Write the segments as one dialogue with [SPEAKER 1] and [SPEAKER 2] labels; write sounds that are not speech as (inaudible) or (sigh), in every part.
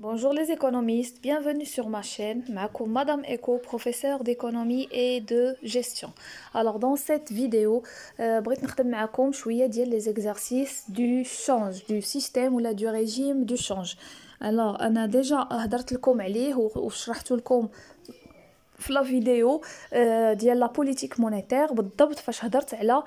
[SPEAKER 1] Bonjour les économistes, bienvenue sur ma chaîne. Mako Madame Eco, professeure d'économie et de gestion. Alors dans cette vidéo, euh, je vais vous les exercices du change, du système ou la du régime du change. Alors on a déjà, لكم عليه وشرحت la politique vidéo فيديو ديال la vais vous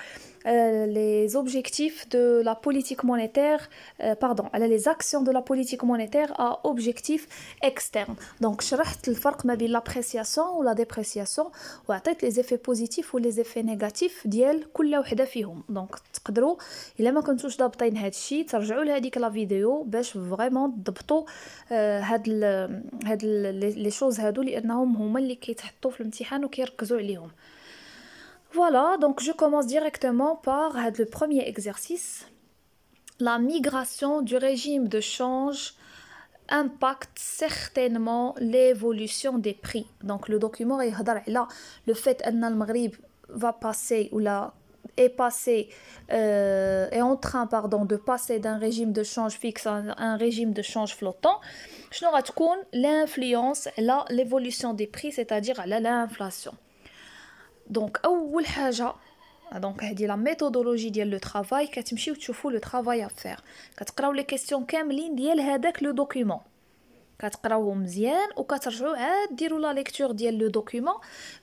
[SPEAKER 1] euh, les objectifs de la politique monétaire, euh, pardon, elle euh, les actions de la politique monétaire à objectifs externes Donc, je vais vous expliquer l'appréciation ou la dépréciation, ou peut-être les effets positifs ou les effets négatifs d'elle, tout le monde d'eux. Donc, vous il est maintenant touché d'obtenir cette chose, vous revenez à la vidéo, pour vraiment d'obtenir les choses, parce qu'elles sont les qui sont dans l'examen et qui sont voilà, donc je commence directement par euh, le premier exercice, la migration du régime de change impacte certainement l'évolution des prix. Donc le document est là, le fait que le va passer ou est passé euh, est en train pardon de passer d'un régime de change fixe à un régime de change flottant vous l'influence l'évolution des prix c'est-à-dire l'inflation دونك اول حاجه دونك آه، هذه لا ميثودولوجي ديال لو طرافاي كتمشيو تشوفوا لو طرافاي افير كتقراو لي كيسيون كاملين ديال هذاك لو دوكيومون كتقراوهم مزيان وكترجعوا عاد ديروا لا ليكتور ديال لو دوكيومون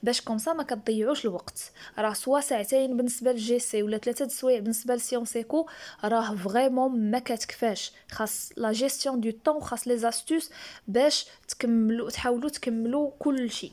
[SPEAKER 1] باش كومسا ما كتضيعوش الوقت راه سوا ساعتين بالنسبه للجي سي ولا ثلاثه السوايع بالنسبه لسيونس ايكو راه فريمون ما كتكفاش خاص لا جيستيون دو طون خاص لي استوس باش تكملوا تحاولوا تكملوا كل شيء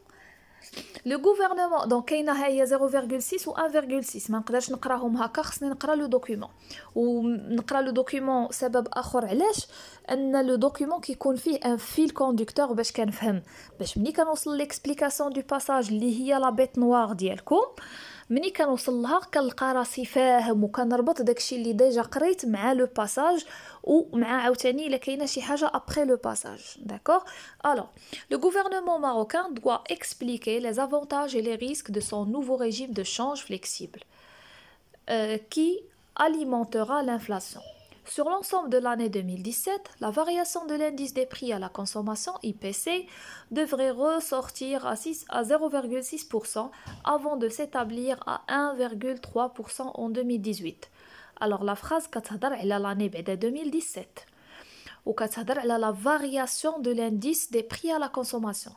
[SPEAKER 1] لو غوفرنمون دونك كاينه ها هي 0.6 و 1.6 ما نقدرش نقراهم هكا خصني نقرا لو دوكيومون ونقرا لو دوكيومون سبب اخر علاش ان لو دوكيومون كيكون فيه ان فيل كونديكتور باش كنفهم باش ملي كنوصل ليكسبليكاسيون دو باساج اللي هي لا بيت نوار ديالكم ملي كنوصل لها كنلقى راسي فاهم وكنربط داكشي اللي ديجا قريت مع لو باساج Ou عاوتاني le كاينه شي حاجه après le passage, doit expliquer les avantages et les risques de son nouveau régime de change flexible euh, qui alimentera l'inflation Sur l'ensemble de l'année 2017, la variation de l'indice des prix à la consommation IPC devrait ressortir à, à 0,6% avant de s'établir à 1,3% en 2018 alors la phrase est à l'année بعد 2017 ou à la variation de l'indice des prix à la consommation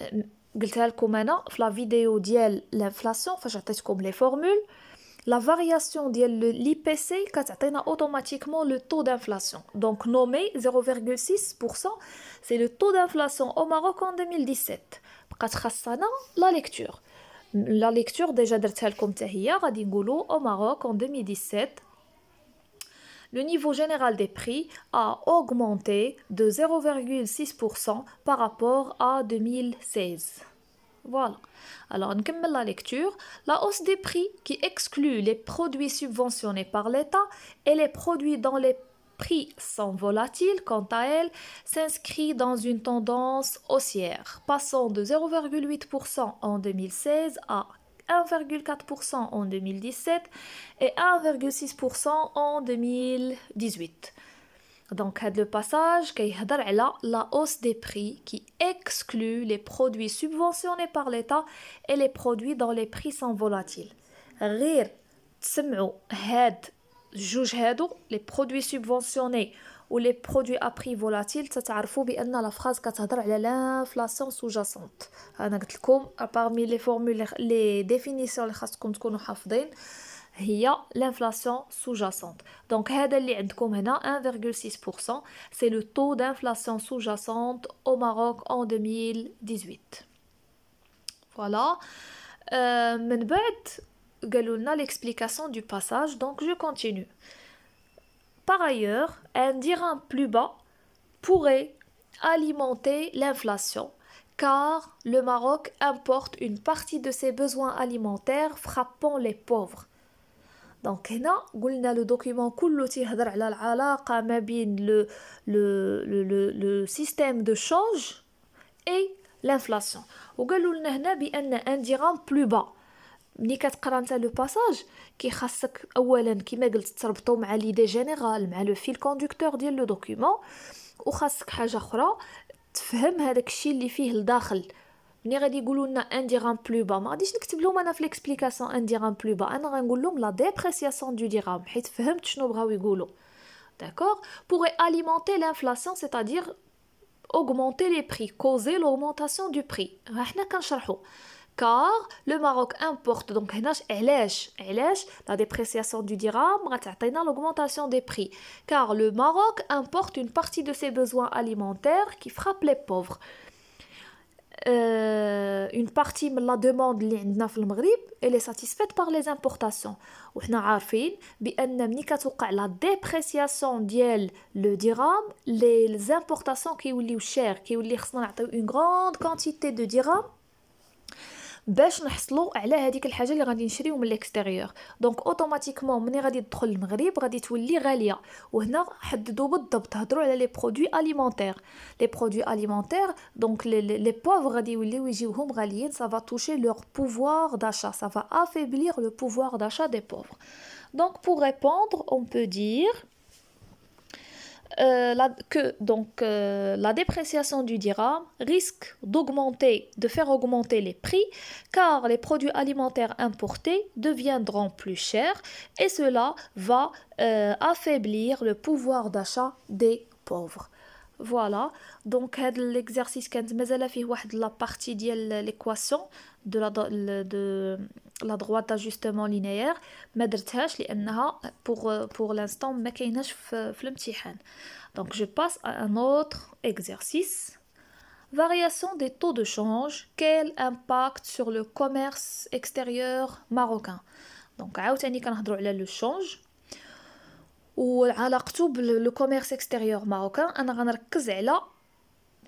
[SPEAKER 1] euh, la vidéo ديال l'inflation j'attends les formules la variation de l'IPC كتعطينا automatiquement le taux d'inflation donc nommé 0,6% c'est le taux d'inflation au Maroc en 2017 بقات la lecture la lecture déjà Jadr لكم حتى au Maroc en 2017 le niveau général des prix a augmenté de 0,6% par rapport à 2016. Voilà. Alors, on commence la lecture. La hausse des prix qui exclut les produits subventionnés par l'État et les produits dans les prix sont volatiles, quant à elle, s'inscrit dans une tendance haussière, passant de 0,8% en 2016 à 1,4% en 2017 et 1,6% en 2018. Donc, le passage la hausse des prix qui exclut les produits subventionnés par l'État et les produits dont les prix sont volatiles juge les produits subventionnés ou les produits à prix volatile, ça la phrase à l'inflation sous-jacente. parmi les formules, les définitions les qu'on il y a l'inflation sous-jacente. Donc, comme 1,6%, c'est le taux d'inflation sous-jacente au Maroc en 2018. Voilà. Euh, l'explication du passage, donc je continue. Par ailleurs, un dirham plus bas pourrait alimenter l'inflation, car le Maroc importe une partie de ses besoins alimentaires frappant les pauvres. Donc, هنا قلنا a le document qui على de ما بين le le le système de ملي كتقرا نتا لو باساج كيخاصك اولا كيما قلت تربطو مع دي جينيرال مع لو فيل كوندكتور ديال لو دوكيومون وخاصك حاجه اخرى تفهم هذاك الشيء اللي فيه لداخل ملي غادي يقولوا لنا ان ديغام بلو با ما غاديش نكتب لهم انا في ليكسبليكاسيون ان ديغام بلو با انا غنقول لهم لا ديبريسياسيون دو ديغام حيت فهمت شنو بغاو يقولوا داكوغ بوغي اليمونتي لانفلاسيون سيتادير augmenter les prix causer l'augmentation du prix حنا كنشرحوا car le Maroc importe donc la dépréciation du dirham l'augmentation des prix car le Maroc importe une partie de ses besoins alimentaires qui frappe les pauvres euh, une partie de la demande elle est satisfaite par les importations. la dépréciation le dirham, les importations qui ont chères, qui ont une grande quantité de dirhams باش نحصلوا على هذيك الحاجه اللي غادي نشريو من ليكستيريور دونك اوتوماتيكمون ملي غادي تدخل المغرب غادي تولي غاليه وهنا حددوا بالضبط هضروا على لي برودوي اليمونتير لي برودوي اليمونتير دونك لي بوفر غادي يوليو يجيوهم غاليين سافا توشي لوغ بوفوار داشا سافا افيبلير لو بوفوار داشا دي بوفر دونك بور رépondre on peut dire Euh, la, que donc euh, la dépréciation du dirham risque d'augmenter, de faire augmenter les prix, car les produits alimentaires importés deviendront plus chers et cela va euh, affaiblir le pouvoir d'achat des pauvres. Voilà, donc l'exercice la partie de l'équation de la de la droite d'ajustement linéaire pour pour l'instant a donc je passe à un autre exercice Variation des taux de change, quel impact sur le commerce extérieur marocain Donc, عاوتاني كنهضروا على le change وعلاقته باللو كوميرس اكستيريور ماروكان انا غنركز على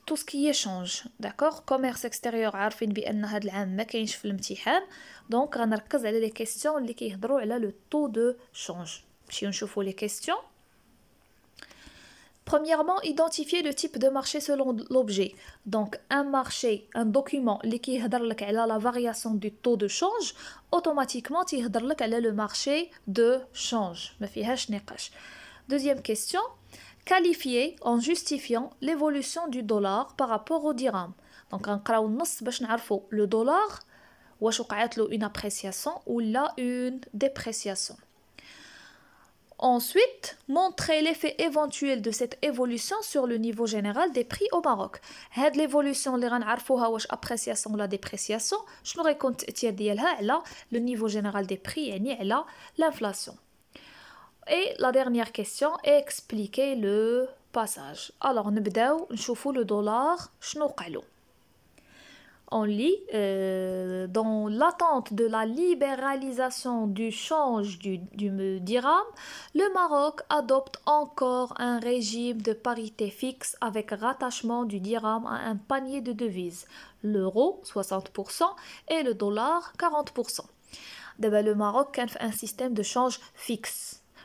[SPEAKER 1] تو سكي شونج داكوغ كوميرس اكستيريور عارفين بان هاد العام ما كاينش في الامتحان دونك غنركز على لي كيسيون اللي كيهضروا على لو تو دو شونج نمشيو نشوفوا لي كيسيون Premièrement, identifier le type de marché selon l'objet. Donc, un marché, un document qui a la variation du taux de change, automatiquement, il est le marché de change. Deuxième question, qualifier en justifiant l'évolution du dollar par rapport au dirham. Donc, on le dollar, ou une appréciation ou une dépréciation. Ensuite, montrer l'effet éventuel de cette évolution sur le niveau général des prix au Maroc. Had l'évolution اللي غنعرفوها واش appréciation la dépréciation Je غيكون التأثير ديالها على le niveau général des prix يعني على l'inflation. Et la dernière question expliquer le passage. Alors نبداو نشوفوا le dollar شنو on lit euh, dans l'attente de la libéralisation du change du, dirham, le Maroc adopte encore un régime de parité fixe avec rattachement du dirham à un panier de devises, l'euro 60% et le dollar 40%. le Maroc a un système de change fixe.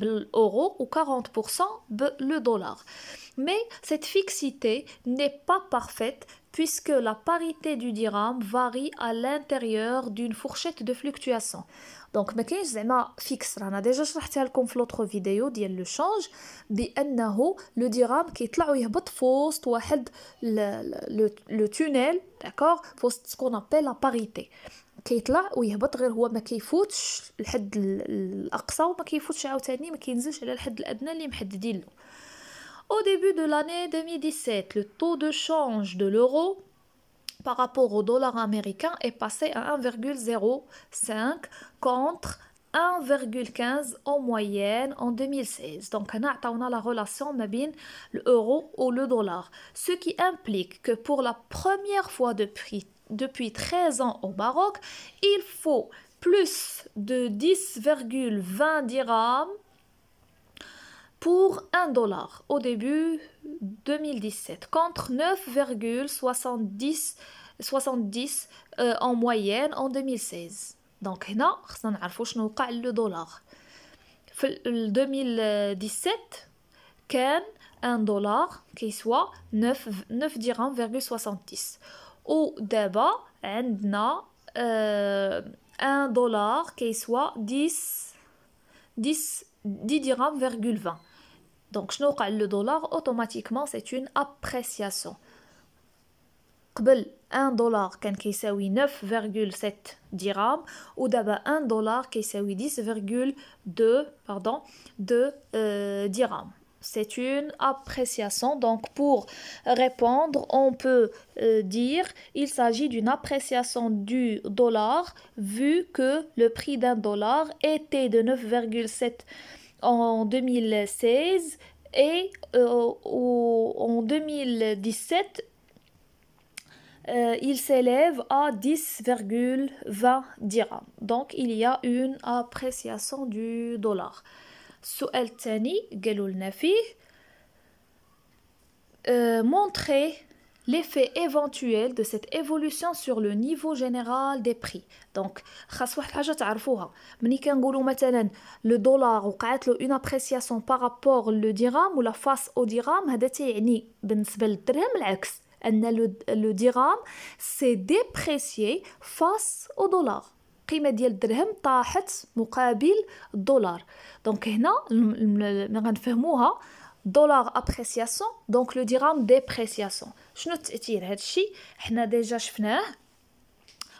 [SPEAKER 1] l'euro ou 40% le dollar. Mais cette fixité n'est pas parfaite puisque la parité du dirham varie à l'intérieur d'une fourchette de fluctuation. Donc, mais qu'est-ce fixe On a déjà sorti le l'autre vidéo, dit le change, le dirham qui est là où il y a un le tunnel, d'accord Faut ce qu'on appelle la parité. Au début de l'année 2017, le taux de change de l'euro par rapport au dollar américain est passé à 1,05 contre 1,15 en moyenne en 2016. Donc, on a la relation entre l'euro et le dollar, ce qui implique que pour la première fois depuis depuis 13 ans au Maroc, il faut plus de 10,20 dirhams pour 1 dollar au début 2017 contre 9,70 70 euh, en moyenne en 2016 donc هنا خصنا نعرفوا شنو وقع dollar En 2017 كان 1 qui soit 9 9 dirhams,70. Ou d'abord, on a euh, un dollar qui soit 10 dirhams. Donc, je vous le dollar, automatiquement, c'est une appréciation. 1$ qui est 9,7 dirhams. Ou d'abord, 1 dollar qui est 10,2 euh, dirhams c'est une appréciation. Donc pour répondre, on peut euh, dire il s'agit d'une appréciation du dollar vu que le prix d'un dollar était de 9,7 en 2016 et euh, en 2017 euh, il s'élève à 10,20 dirhams. Donc il y a une appréciation du dollar. السؤال الثاني قالوا لنا montrer l'effet éventuel de cette évolution sur le niveau général des prix. Donc, خاص واحد savoir, تعرفوها ملي dit que le dollar a une appréciation par rapport au dirham ou la face au dirham هذا تيعني بالنسبه للدرهم العكس ان le, le dirham s'est déprécié face au dollar. قيمة ديال الدرهم طاحت مقابل الدولار دونك هنا غنفهموها دولار ابريسياسيون دونك لو ديرام ديبريسياسيون شنو التاثير هادشي حنا ديجا شفناه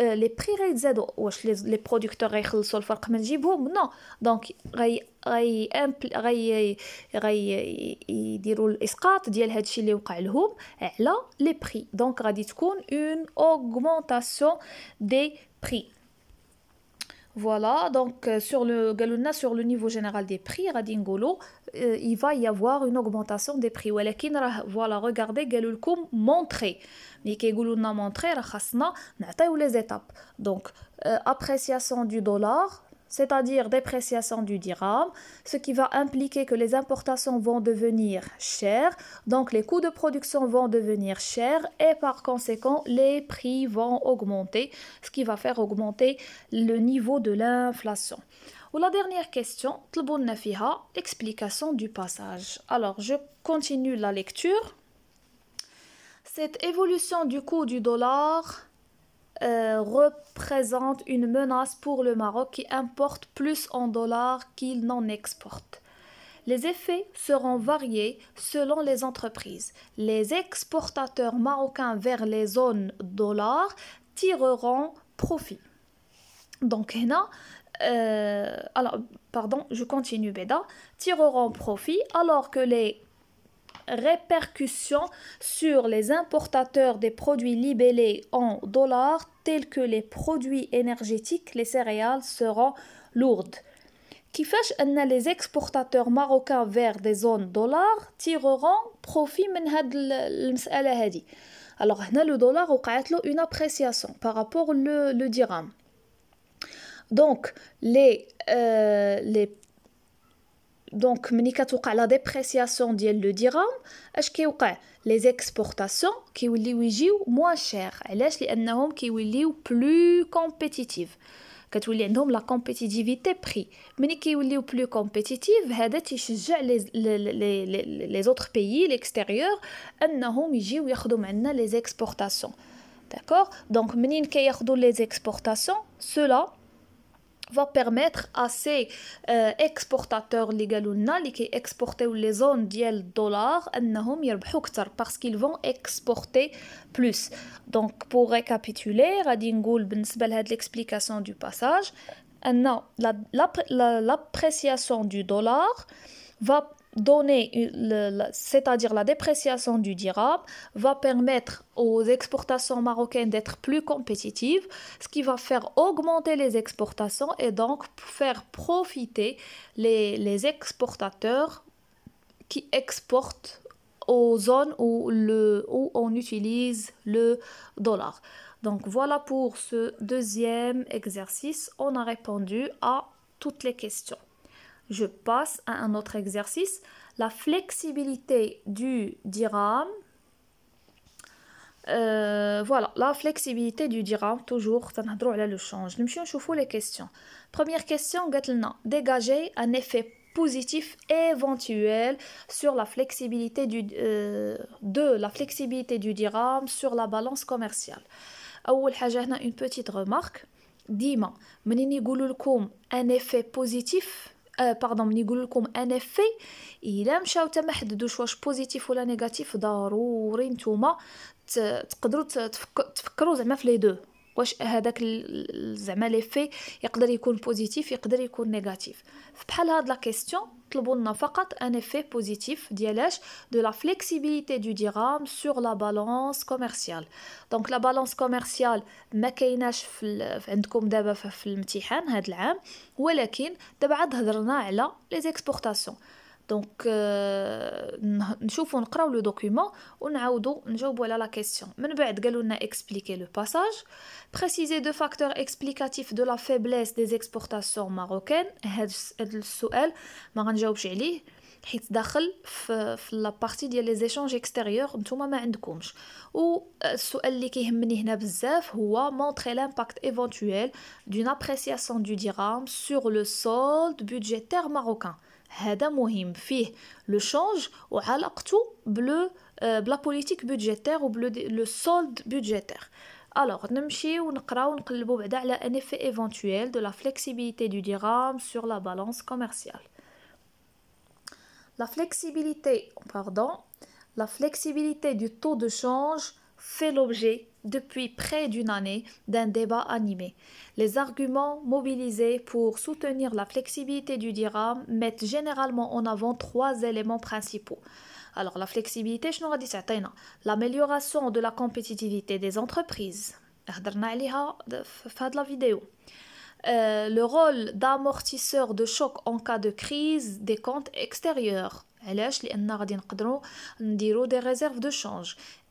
[SPEAKER 1] Euh, les prix réduits les les producteurs récolent euh, sur le marché non donc ils ils augmentation Donc, ils Voilà donc sur ils ils ils les prix, prix euh, il va y avoir une augmentation des prix. voilà regardez montrer montrer les étapes. Donc euh, appréciation du dollar c'est-à-dire dépréciation du dirham, ce qui va impliquer que les importations vont devenir chères, donc les coûts de production vont devenir chers et par conséquent les prix vont augmenter, ce qui va faire augmenter le niveau de l'inflation. Pour la dernière question, l'explication du passage. Alors, je continue la lecture. Cette évolution du coût du dollar euh, représente une menace pour le Maroc qui importe plus en dollars qu'il n'en exporte. Les effets seront variés selon les entreprises. Les exportateurs marocains vers les zones dollars tireront profit. Donc, alors, pardon, je continue, Beda, tireront profit alors que les répercussions sur les importateurs des produits libellés en dollars tels que les produits énergétiques, les céréales seront lourdes. Qui que les exportateurs marocains vers des zones dollars tireront profit de Alors, le dollar a une appréciation par rapport au dirham donc les euh, donc, donc meni katouka la dépréciation d'iel le dirham, eske ou ka les exportations ki wili wijiu moins chers, elles es li an na hom ki wiliu plus compétitives, katouli an na hom la compétitivité prix, meni ki wiliu plus compétitif. haddetish zel les les les autres pays l'extérieur, an na hom ijiu ychdomena les exportations, d'accord, donc menin ke les exportations, cela va permettre à ces euh, ou exportateurs qui exportent les zones diel dollar parce qu'ils vont exporter plus donc pour récapituler l'explication du passage l'appréciation du dollar va donner, c'est-à-dire la dépréciation du dirham, va permettre aux exportations marocaines d'être plus compétitives, ce qui va faire augmenter les exportations et donc faire profiter les, les exportateurs qui exportent aux zones où on utilise le dollar. Donc voilà pour ce deuxième exercice, on a répondu à toutes les questions. Je passe à un autre exercice. La flexibilité du dirham. Euh, voilà, la flexibilité du dirham, toujours, ça le change. Nous allons les questions. Première question, dégager un effet positif éventuel sur la flexibilité du, euh, de la flexibilité du dirham sur la balance commerciale. une petite remarque Dima. Menini vous un effet positif آه باردون ملي يقول لكم ان افي الا مشاو تما ما حددوش واش بوزيتيف ولا نيجاتيف ضروري نتوما تقدروا تفكروا زعما في لي دو واش هذاك زعما لي في يقدر يكون بوزيتيف يقدر يكون نيجاتيف فبحال هاد لا كيسيون طلبوا لنا فقط ان افي بوزيتيف ديالاش دو لا فليكسيبيليتي دو ديغام سور لا بالونس كوميرسيال دونك لا بالونس كوميرسيال ما كايناش في عندكم دابا في الامتحان هاد العام ولكن دابا عاد هضرنا على لي زيكسبورتاسيون donc nous allons voir, le document et nous reviendrons, nous la question nous allons expliquer le passage préciser deux facteurs explicatifs de la faiblesse des exportations marocaines, et question je ne vais pas elle parce que c'est dans la partie des échanges extérieurs, même si vous ou la question qui est beaucoup ici, c'est montrer l'impact éventuel d'une appréciation du dirham sur le solde budgétaire marocain c'est un Le change aura la politique budgétaire ou le solde budgétaire. Alors, nous ne voyons un effet éventuel de la flexibilité du dirham sur la balance commerciale. La flexibilité, la flexibilité du taux de change fait l'objet depuis près d'une année d'un débat animé. Les arguments mobilisés pour soutenir la flexibilité du dirham mettent généralement en avant trois éléments principaux. Alors la flexibilité, je pas dit l'amélioration de la compétitivité des entreprises. la vidéo. Euh, le rôle d'amortisseur de choc en cas de crise des comptes extérieurs. des réserves de change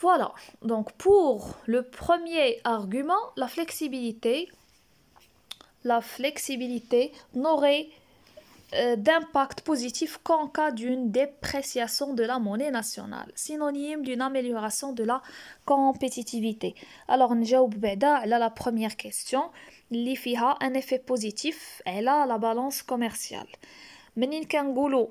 [SPEAKER 1] Voilà, donc pour le premier argument, la flexibilité, la flexibilité n'aurait euh, d'impact positif qu'en cas d'une dépréciation de la monnaie nationale, synonyme d'une amélioration de la compétitivité. Alors, Beda, elle a la première question, a un effet positif, elle a la balance commerciale. Menin Kangoulou,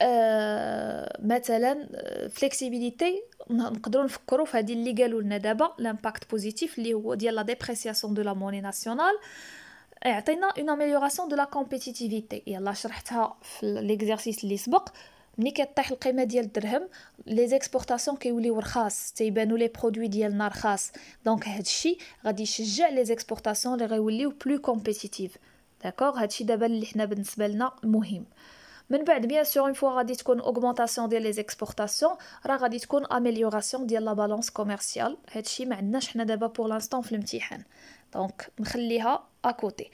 [SPEAKER 1] آه مثلا فليكسيبيليتي آه، نقدروا نفكروا في هذه اللي قالوا لنا دابا لامباكت بوزيتيف اللي هو ديال لا ديبريسياسيون دو لا موني ناسيونال اعطينا اون اميليوراسيون دو لا كومبيتيتيفيتي يلا شرحتها في ليكزيرسيس اللي سبق ملي كطيح القيمه ديال الدرهم لي زيكسبورطاسيون كيوليو رخاص تيبانو لي برودوي ديالنا رخاص دونك هادشي غادي يشجع لي زيكسبورطاسيون اللي غيوليو بلو كومبيتيتيف داكوغ هادشي دابا اللي حنا بالنسبه لنا مهم bien sûr, une fois اون فوا غادي تكون اوغمونطاسيون ديال لي زيكسبورطاسيون راه غادي تكون اميليوراسيون ديال لا بالونس كوميرسيال هادشي ما عندناش حنا دابا بور لانستون في الامتحان دونك نخليها اكوتي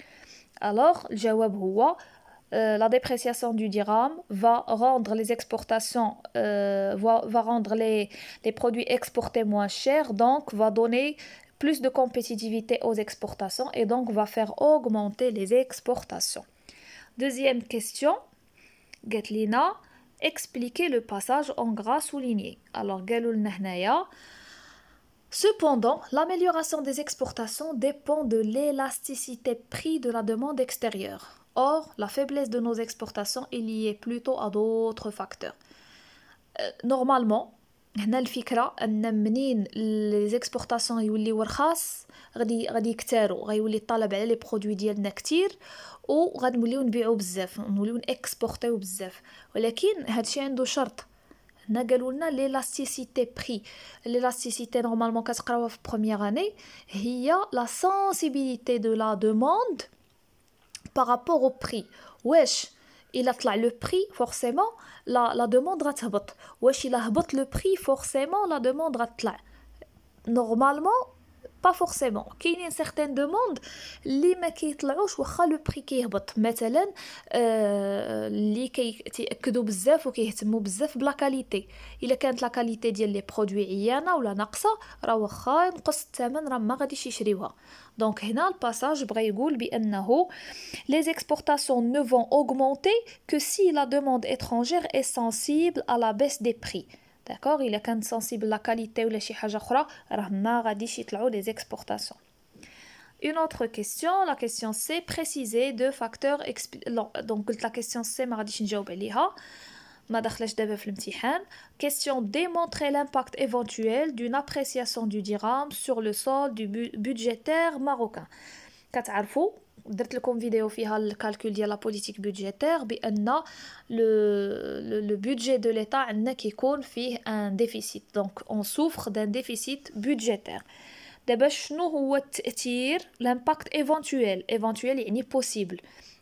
[SPEAKER 1] الوغ الجواب هو la dépréciation du dirham va rendre les exportations, euh, va, va, rendre les, les, produits exportés moins chers, donc va donner plus de compétitivité aux exportations et donc va faire augmenter les exportations. Deuxième question, Getlina expliquer le passage en gras souligné. Alors, Cependant, l'amélioration des exportations dépend de l'élasticité prix de la demande extérieure. Or, la faiblesse de nos exportations est liée plutôt à d'autres facteurs. Euh, normalement, هنا الفكره ان منين لي يوليو رخاص غادي غادي يكتارو غيولي الطلب على لي برودوي ديالنا كتير نوليو نبيعو بزاف نوليو نكسبورطيو بزاف ولكن هادشي عنده شرط هنا قالوا لنا ليلاستيسيتي بري ليلاستيسيتي نورمالمون كتقراوها في بروميير اني هي لا سونسيبيليتي دو لا دوموند بارابور او بري واش Il a le prix forcément, la demande rate là. Ou est-ce qu'il le prix forcément, la demande rate là. Normalement. Pas forcément. Il y a certaines demandes qui ne sortent pas et le prix s'éloigne. Par exemple, ceux qui ont beaucoup d'intérêt et qui s'intéressent beaucoup la qualité. Si la qualité des produits est faible ou la il y a des prix qui s'éloignent Donc, ici, le passage veut dire que les exportations ne vont augmenter que si la demande étrangère est sensible à la baisse des prix. D'accord Il est quand même sensible à la qualité ou à la chéha il des exportations. Une autre question la question C, préciser deux facteurs. Donc, la question C, je vais vous dire. Je vais vous Question démontrer l'impact éventuel d'une appréciation du dirham sur le sol du budgétaire marocain. quest d'après le com vidéo calcul de la politique budgétaire, bien le budget de l'État est un déficit, donc on souffre d'un déficit budgétaire. Nous maintenant, l'impact éventuel, éventuel et ni possible.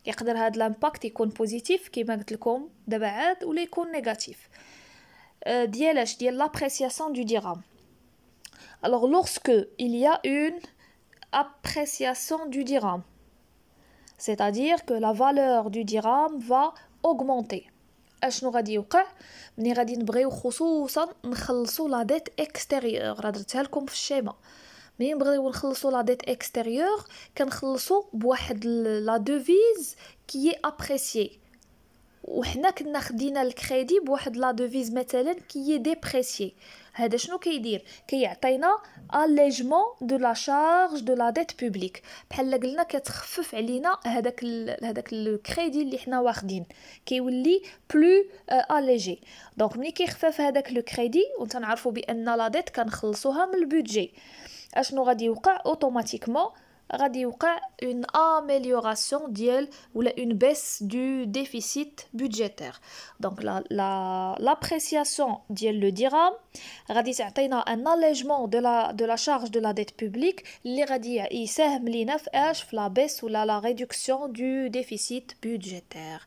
[SPEAKER 1] Il y a l'impact est positif qui est comme le com ou les com négatif. Diable euh، je l'appréciation du dirham. Alors lorsqu'il y a une appréciation du dirham c'est-à-dire que la valeur du dirham va augmenter. Nous avons dit que nous avons dit que nous la dette extérieure. Nous avons dit que nous la dette extérieure. Nous avons dit de la devise qui est appréciée. Et nous avons dit que le crédit de la devise qui est dépréciée. هذا شنو كيدير كيعطينا اليجمون دو لا شارج دو لا ديت بوبليك بحال قلنا كتخفف علينا هذاك ال... لو كريدي اللي حنا واخدين كيولي بلو اليجي دونك ملي كيخفف هذاك لو كريدي وتنعرفوا بان لا ديت كنخلصوها من البودجي اشنو غادي يوقع اوتوماتيكمون غادي une amélioration elle ou une baisse du déficit budgétaire donc l'appréciation du le dirham غادي تعطينا un allègement de la de la charge de la dette publique qui غادي la baisse ou la la réduction du déficit budgétaire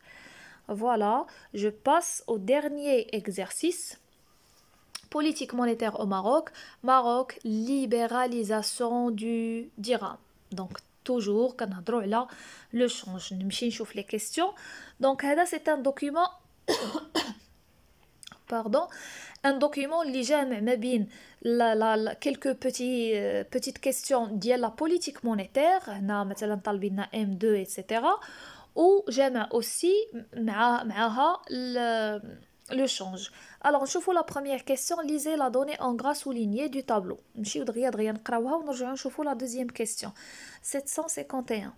[SPEAKER 1] voilà je passe au dernier exercice politique monétaire au Maroc. Maroc, libéralisation du dirham. Donc, toujours, quand on droit là, le change. Nous les questions. Donc, c'est un document. (coughs) Pardon, un document qui la, la, quelques euh, petites questions à la politique monétaire, na, M2, etc. Ou j'aime aussi, ma ma le, le change. Alors, je la première question. Lisez la donnée en gras souligné du tableau. Je la deuxième question. 751.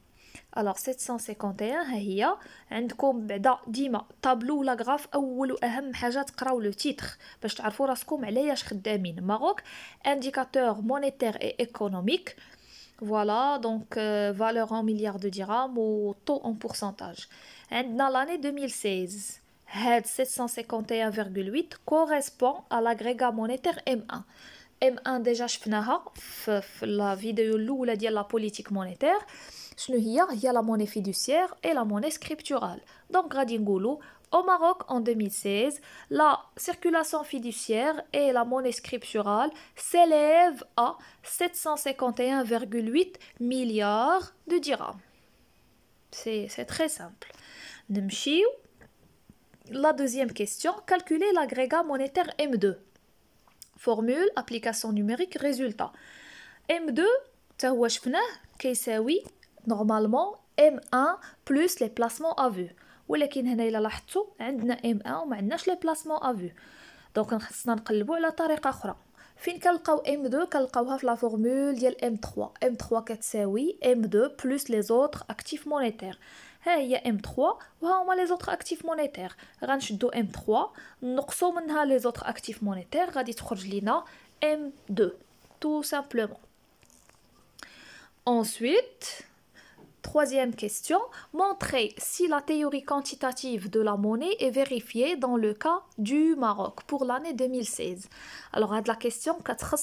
[SPEAKER 1] Alors 751 هي عندكم بعدا un. Hein, ben, tableau, la غراف a le titre. Parce que تيتر باش تعرفوا راسكم علاش خدامين Maroc. Indicateur monétaire et Voilà, donc euh, valeur en milliards de dirhams ou taux en pourcentage. Dans l'année 2016, HED 751,8 correspond à l'agrégat monétaire M1 M1 déjà la La vidéo لا la la politique monétaire. monétaire y a la monnaie fiduciaire et la monnaie scripturale. et la Au Maroc, en 2016, la circulation fiduciaire et la monnaie scripturale s'élèvent à 751,8 milliards de dirhams. C'est très simple. Nous la deuxième question, calculer l'agrégat monétaire M2. Formule, application numérique, résultat. M2, c'est oui, normalement, M1 plus les placements à vue. Ou a M1 pas les placements à vue. Donc, on va la tariqa Fin فين M2 كنلقاوها la la formule, M3 M3 oui M2 plus les autres actifs monétaires y a M3 les les autres actifs monétaires? مونيتير do M3 نقصو sommes les autres actifs monétaires غادي M2 tout simplement ensuite Troisième question, montrer si la théorie quantitative de la monnaie est vérifiée dans le cas du Maroc pour l'année 2016. Alors, à la question, 4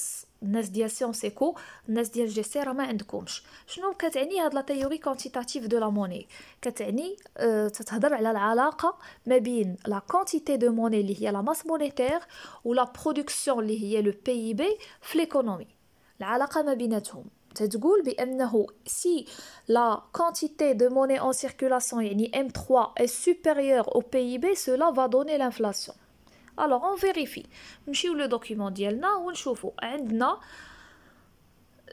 [SPEAKER 1] les diachroniques ou les diachéques sont un des concepts. Je nomme quelques-uns de la théorie quantitative de la monnaie. Quelques-uns, c'est d'abord la la quantité de monnaie qui est la masse monétaire ou la production qui est le PIB, l'économie. La relation est nette. C'est de la quantité de monnaie en circulation, M3, est supérieure au PIB, cela va donner l'inflation alors on vérifie suis le document ديالنا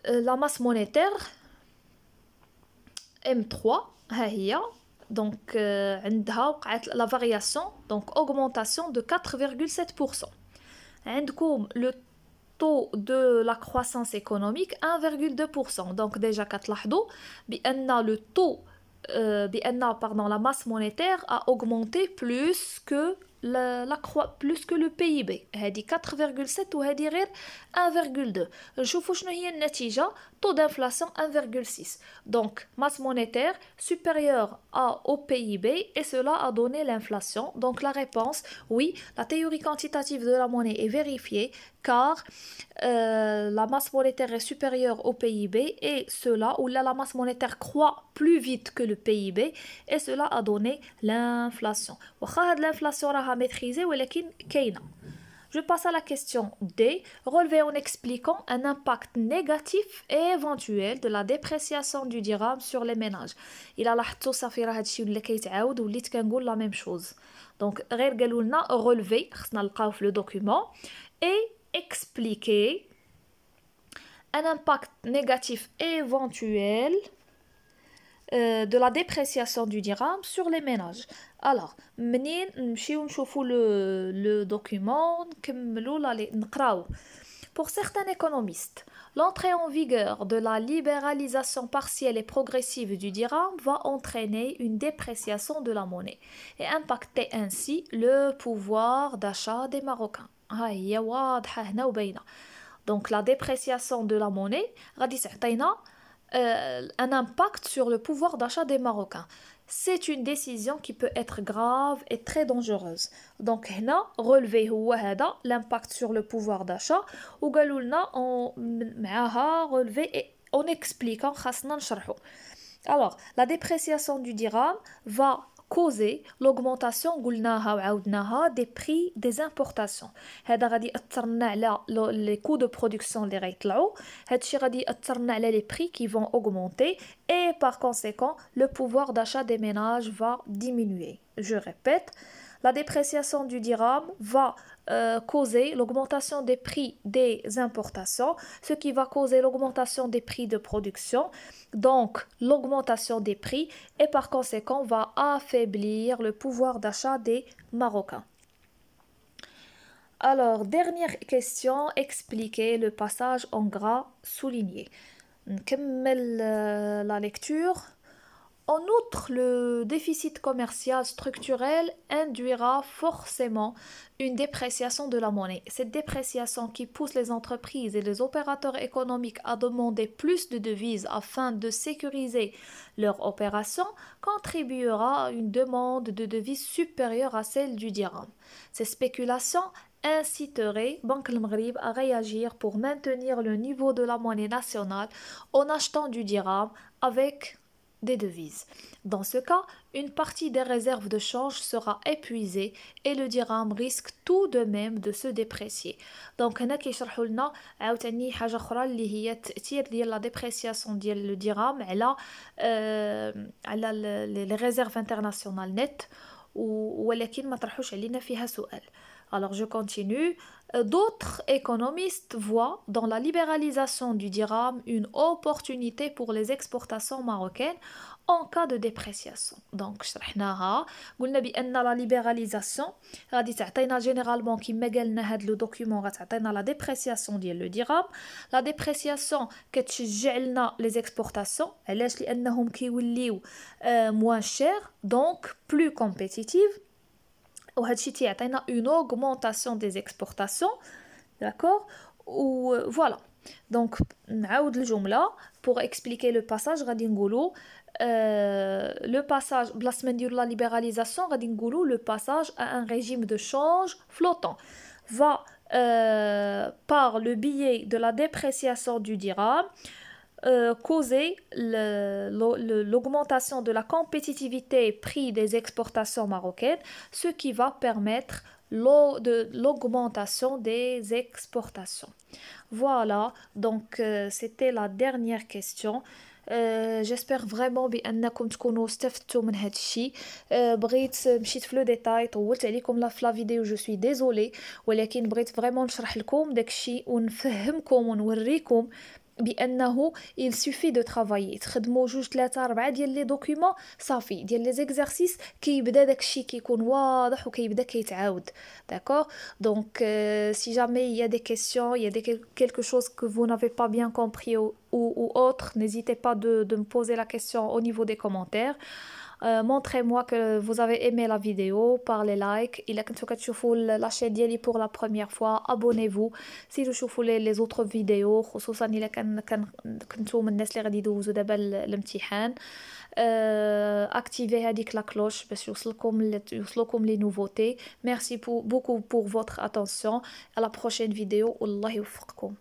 [SPEAKER 1] euh, la masse monétaire M3 donc عندها euh, la variation donc augmentation de 4,7% عندكم le taux de la croissance économique 1,2% donc déjà كتلاحظوا بان le taux euh, pardon la masse monétaire a augmenté plus que la, croix plus que le PIB. Elle dit 4,7 ou elle dit 1,2. Je vous une taux d'inflation 1,6. Donc, masse monétaire supérieure au PIB et cela a donné l'inflation. Donc, la réponse, oui, la théorie quantitative de la monnaie est vérifiée car euh, la masse monétaire est supérieure au PIB et cela, ou la masse monétaire croît plus vite que le PIB et cela a donné l'inflation. L'inflation maîtrisée, mais je passe à la question D, relever en expliquant un impact négatif et éventuel de la dépréciation du dirham sur les ménages. Il a la même chose. Donc, ولا كيتعاود وليت كنقول et ميم un impact négatif éventuel euh, de la dépréciation du dirham sur les ménages. Alors, je le, le document, Pour certains économistes, l'entrée en vigueur de la libéralisation partielle et progressive du dirham va entraîner une dépréciation de la monnaie et impacter ainsi le pouvoir d'achat des Marocains. Donc la dépréciation de la monnaie, euh, un impact sur le pouvoir d'achat des Marocains. C'est une décision qui peut être grave et très dangereuse. Donc, a relevé l'impact sur le pouvoir d'achat, ou galoulna, on relevé et on explique, en Alors, la dépréciation du dirham va Causer l'augmentation des prix des importations les coûts de production les prix qui vont augmenter et par conséquent le pouvoir d'achat des ménages va diminuer je répète la dépréciation du dirham va euh, causer l'augmentation des prix des importations, ce qui va causer l'augmentation des prix de production. Donc, l'augmentation des prix et par conséquent va affaiblir le pouvoir d'achat des Marocains. Alors, dernière question, expliquer le passage en gras souligné. Comme euh, la lecture. En outre, le déficit commercial structurel induira forcément une dépréciation de la monnaie. Cette dépréciation qui pousse les entreprises et les opérateurs économiques à demander plus de devises afin de sécuriser leurs opérations contribuera à une demande de devises supérieure à celle du dirham. Ces spéculations inciteraient Banque al à réagir pour maintenir le niveau de la monnaie nationale en achetant du dirham avec des devises. Dans ce cas, une partie des réserves de change sera épuisée et le dirham risque tout de même de se déprécier. Donc هنا كيشرحوا لنا عاوتاني حاجه اخرى alors je continue. Euh, d'autres économistes voient dans la libéralisation du dirham une opportunité pour les exportations marocaines en cas de dépréciation. Donc, la libéralisation, généralement, qui le document, la dépréciation, le dirham. La dépréciation, les exportations, hum qui est euh, moins chère, donc plus compétitive ou hachiti atteint une augmentation des exportations, d'accord Ou euh, voilà. Donc, نعاود là pour expliquer le passage غادي نقولوا euh, le passage la semaine la libéralisation غادي نقولوا le passage à un régime de change flottant va euh, par le biais de la dépréciation du dirham euh, causer l'augmentation de la compétitivité et prix des exportations marocaines, ce qui va permettre l'augmentation des exportations. Voilà, donc euh, c'était la dernière question. Euh, j'espère vraiment que تكونوا Je من هذا الشيء euh, بغيت مشيت في لو ديتاي طولت عليكم لا في فيديو جو سوي ديزولي ولكن بغيت نشرح لكم داك الشيء ونفهمكم ونوريكم il suffit de travailler تخدموا جوج ثلاثه اربعه ديال لي دوكيومون صافي ديال لي زيكزارسيس داكشي واضح euh, il y a des questions il y a quelque chose que vous n'avez pas bien compris ou, autre n'hésitez pas de, de me poser la question au niveau des commentaires euh, montrez-moi que vous avez aimé la vidéo par les likes. Il est quand que la chaîne pour la première fois. Abonnez-vous. Si vous voulez les autres vidéos, surtout euh, Activez la cloche parce que les nouveautés. Merci beaucoup pour votre attention. À la prochaine vidéo. Allah